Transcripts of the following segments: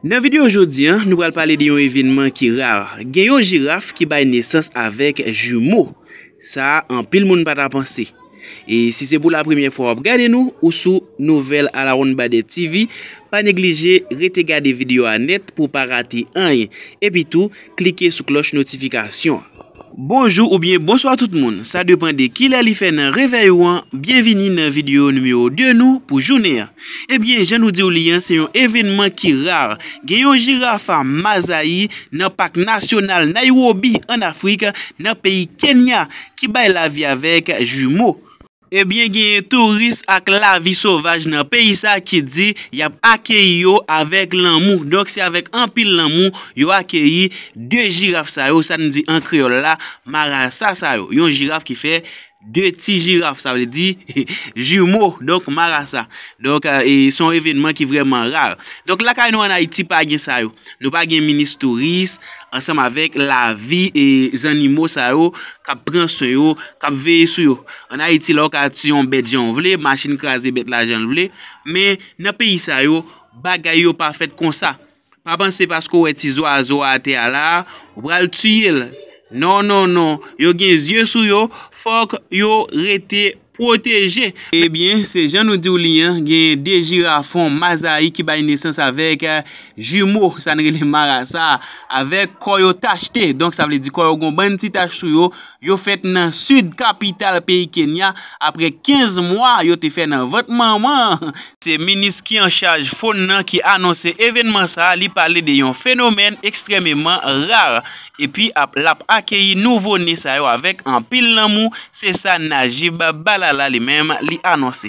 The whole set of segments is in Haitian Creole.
Nan video oujodi, nou pral pale di yon evinman ki rara. Geyo jiraf ki bay nesans avek jumeou. Sa an pil moun pat apansi. E si se pou la premye fwo ap gade nou, ou sou nouvel ala roun bade TV, pa neglije rete gade video anet pou pa rate anye. E pi tou, klike sou kloche notifikasyon. Bonjour ou bien bonsoir tout moun, sa depende ki la li fe nan reveywan, bienvini nan video numero 2 nou pou jouner. Ebyen, jan nou di ou liyan, se yon evenman ki rar, geyon jirafa mazayi nan pak nasyonal Nairobi an Afrika nan peyi Kenya ki bay la vi avek jumo. Ebyen genye turis ak la vi sovaj nan peyisa ki di Yap akeyi yo avek lanmou Dok se avek an pil lanmou Yo akeyi 2 jiraf sa yo Sa ni di an kriol la Mara sa sa yo Yon jiraf ki fe De ti jiraf, sa vle di, jimo, donk marasa. Donk euh, son evenman ki vreman ral. Donk lakay nou anay ti pagyen sa yo. Nou pagyen minis turis, ansam avek la vi e zanimo sa yo, kap pranso yo, kap vey sou yo. Anay ti la yo ka tiyon bet jan vle, masin kaze bet la jan vle. Men, nan peyi sa yo, bagay yo pa fet kon sa. Pa panse pasko ou eti zo a zo a te ala, ou pral tiyel. Non, non, non, yo gen zye sou yo, fok yo rete. Ebyen, eh se jan nou di ou li, gen Dejirafon Mazayi ki baye nesans avek euh, Jumou Sanrele Marasa avek Koyo Tachete, donk sa vle di Koyo Gonbanti Tachetuyo, yo fet nan Sud Kapital peyi Kenya apre 15 mwa yo te fe nan vot maman. Se menis ki an chaj fon nan ki anonsen evenman sa, li pale de yon fenomen ekstrememan rar. Epyi ap l ap akeyi nouvo nesan yo avek an pil nan mou, se sa Najiba Bala. la li mema li anwa se.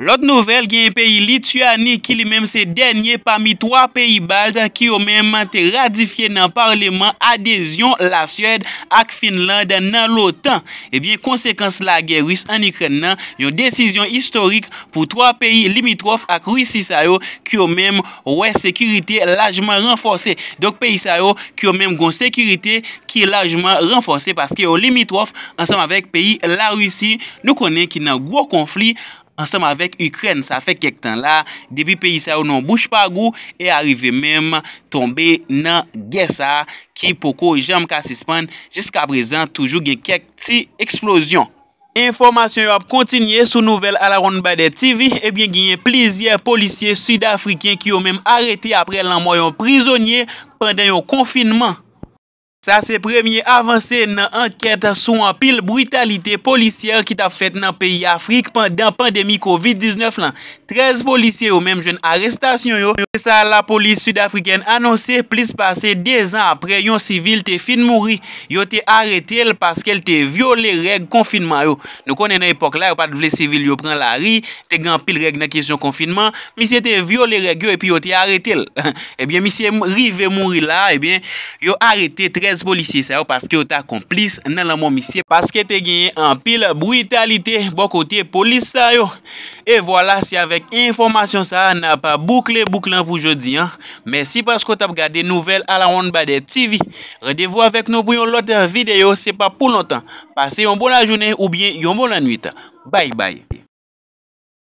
Lote nouvel gen yon peyi Lituanik ki li menm se denye pami 3 peyi balta ki yo menm ante radifiye nan Parleman adezyon la Suèd ak Finland nan loutan. Ebyen konsekans la geris an yon krennan yon desisyon istorik pou 3 peyi limitrof ak Rusi sa yo ki yo menm wè sekurite lajman renforsè. Dok peyi sa yo ki yo menm goun sekurite ki lajman renforsè paske yo limitrof ansam avèk peyi la Rusi nou konen ki nan gwo konflik Ansem avek Ukren, sa fe kek tan la, debi peyi sa ou nan bouche pa gou, e arrive mem tombe nan gesa ki poko jam kasi span, jeska prezan toujou gen kek ti eksplosyon. Informasyon yo ap kontinye sou nouvel ala RONBADET TV, e eh bien genye pleziye policye sydafrikyen ki yo mem arete apre lanmoyon prizonye panden yo konfinman. Sa se premye avanse nan anket sou an pil brutalite policier ki ta fet nan peyi Afrik pandan pandemi COVID-19 lan. 13 policier ou menm jen arrestasyon yo. E sa la polis sud-afriken anonser plis pase 10 an apre yon sivil te fin mouri. Yo te arete el paske el te viole reg konfinman yo. Nou konen na epok la ou pat vle sivil yo pran la ri, te gan pil reg nan kisyon konfinman. Misye te viole reg yo epi yo te arete el. polisye sa bon yo, paske yo ta komplis nan la mou misye, paske te genye an pil bruitalite, bo kote polis sa yo, e vwala si avek informasyon sa, na pa boukle bouklen pou jodi, an mersi paske yo tap gade nouvel ala on badet TV, redevo avek nou pou yon lote video, se pa pou lontan pase yon bon la jounen ou bien yon bon la nwita bay bay